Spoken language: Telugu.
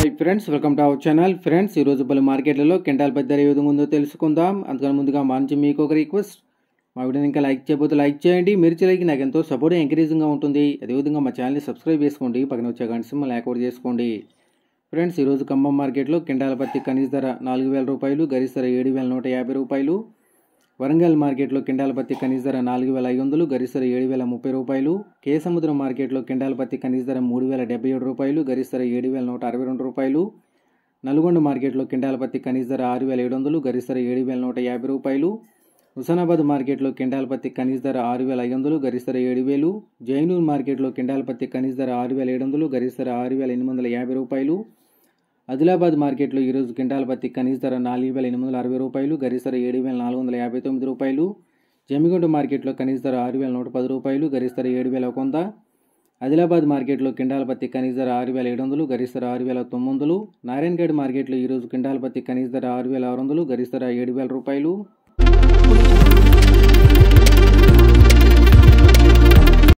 hi friends welcome to our channel friends ఈరోజు పలు మార్కెట్లలో కింటాల్ పెద్ద ఏ విధంగా ఉందో తెలుసుకుందాం అందుకని ముందుగా మా నుంచి మీకు ఒక రిక్వెస్ట్ మా వీడియో ఇంకా లైక్ చేయబోతు లైక్ చేయండి మీరు చేయడానికి నాకు ఎంతో సపోర్ట్ ఎంకరేజింగ్గా ఉంటుంది అదేవిధంగా మా ఛానల్ని సబ్స్క్రైబ్ చేసుకోండి పక్కన వచ్చే గంట సింహలు యాక్టివేట్ చేసుకోండి ఫ్రెండ్స్ ఈరోజు ఖమ్మం మార్కెట్లో కింటాల పత్తి కనీస ధర నాలుగు వేల రూపాయలు గరిస ధర ఏడు వేల నూట యాభై రూపాయలు వరంగల్ మార్కెట్లో కిండాల పత్తి కనీస ధర నాలుగు వేల ఐదు వందలు ధర ఏడు వేల ముప్పై రూపాయలు కేసముద్రం మార్కెట్లో కిండాల పత్తి కనీస ధర మూడు వేల డెబ్బై ఏడు రూపాయలు ధర ఏడు వేల నూట అరవై రెండు రూపాయలు నల్గొండ మార్కెట్లో కిండాల పత్తి కనీస ధర ఆరు వేల ఏడు వందలు ధర ఏడు వేల నూట యాభై రూపాయలు హుసనాబాద్ మార్కెట్లో కిండాల పత్తి కనీస ధర ఆరు వేల ఐదు వందలు ధర ఏడు వేలు జైనూర్ మార్కెట్లో కిండాల పత్తి కనీస ధర ఆరు వేల ఏడు వందలు ధర ఆరు వేల ఎనిమిది వందల యాభై రూపాయలు ఆదిలాబాద్ మార్కెట్లో ఈరోజు క్వింటాల్ పత్తి కనీస ధర నాలుగు వేల ఎనిమిది వందల అరవై రూపాయలు గరిష్ట ధర ఏడు వేల నాలుగు వందల యాభై తొమ్మిది రూపాయలు జమ్మిగుంట మార్కెట్లో కనీస ధర ఆరు వేల నూట పది రూపాయలు గరిష్ట ధర ఏడు వేల ఒక వంద ఆదిలాబాద్ మార్కెట్లో క్వింటాల పత్తి కనీస ధర ఆరు వేల ఏడు వందలు గరిష్ట ధర ఆరు వేల తొమ్మిది వందలు నారాయణగఢ్ మార్కెట్లో ఈరోజు క్వింటాల్ పత్తి కనీస ధర ఆరు వేల ఆరు వందలు గరిష్ట ధర ఏడు వేల రూపాయలు